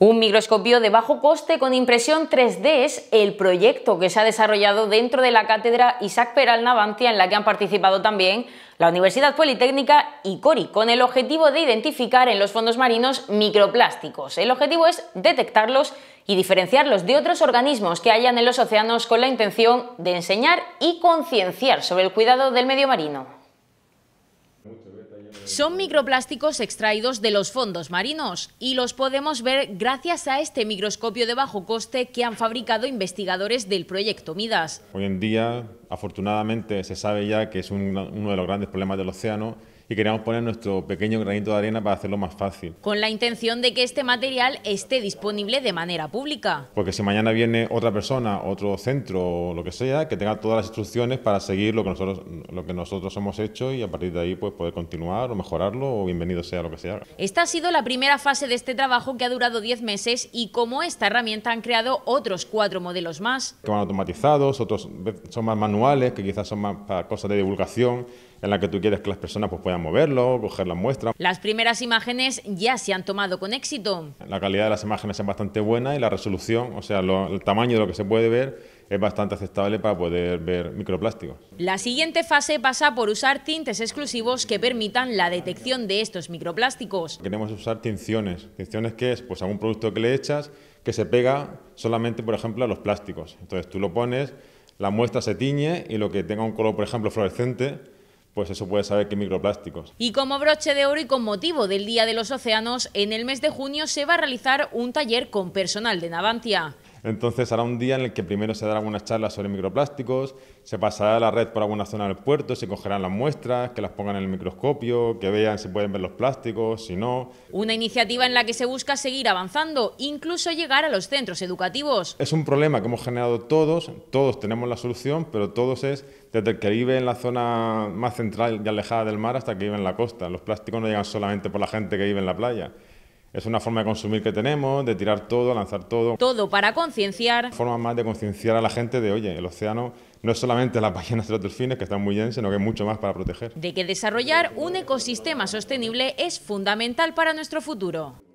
Un microscopio de bajo coste con impresión 3D es el proyecto que se ha desarrollado dentro de la cátedra Isaac Peral Navantia, en la que han participado también la Universidad Politécnica y CORI, con el objetivo de identificar en los fondos marinos microplásticos. El objetivo es detectarlos y diferenciarlos de otros organismos que hayan en los océanos con la intención de enseñar y concienciar sobre el cuidado del medio marino. Son microplásticos extraídos de los fondos marinos y los podemos ver gracias a este microscopio de bajo coste que han fabricado investigadores del proyecto Midas. Hoy en día, afortunadamente, se sabe ya que es uno de los grandes problemas del océano y queríamos poner nuestro pequeño granito de arena para hacerlo más fácil. Con la intención de que este material esté disponible de manera pública. Porque si mañana viene otra persona, otro centro o lo que sea, que tenga todas las instrucciones para seguir lo que nosotros, lo que nosotros hemos hecho y a partir de ahí pues poder continuar o mejorarlo o bienvenido sea lo que sea. Esta ha sido la primera fase de este trabajo que ha durado 10 meses y como esta herramienta han creado otros cuatro modelos más. Que van automatizados, otros son más manuales, que quizás son más para cosas de divulgación en la que tú quieres que las personas pues, puedan moverlo, coger la muestra. Las primeras imágenes ya se han tomado con éxito. La calidad de las imágenes es bastante buena y la resolución, o sea, el tamaño de lo que se puede ver es bastante aceptable para poder ver microplásticos. La siguiente fase pasa por usar tintes exclusivos que permitan la detección de estos microplásticos. Queremos usar tinciones, tinciones que es pues algún producto que le echas que se pega solamente, por ejemplo, a los plásticos. Entonces tú lo pones, la muestra se tiñe y lo que tenga un color, por ejemplo, fluorescente, pues eso puede saber que microplásticos. Y como broche de oro y con motivo del Día de los Océanos, en el mes de junio se va a realizar un taller con personal de Navantia. Entonces hará un día en el que primero se dará algunas charlas sobre microplásticos, se pasará la red por alguna zona del puerto, se cogerán las muestras, que las pongan en el microscopio, que vean si pueden ver los plásticos, si no. Una iniciativa en la que se busca seguir avanzando, incluso llegar a los centros educativos. Es un problema que hemos generado todos, todos tenemos la solución, pero todos es desde el que vive en la zona más central y alejada del mar hasta que vive en la costa. Los plásticos no llegan solamente por la gente que vive en la playa. Es una forma de consumir que tenemos, de tirar todo, lanzar todo. Todo para concienciar. Formas más de concienciar a la gente de, oye, el océano no es solamente las ballenas de los delfines que están muy bien, sino que hay mucho más para proteger. De que desarrollar un ecosistema sostenible es fundamental para nuestro futuro.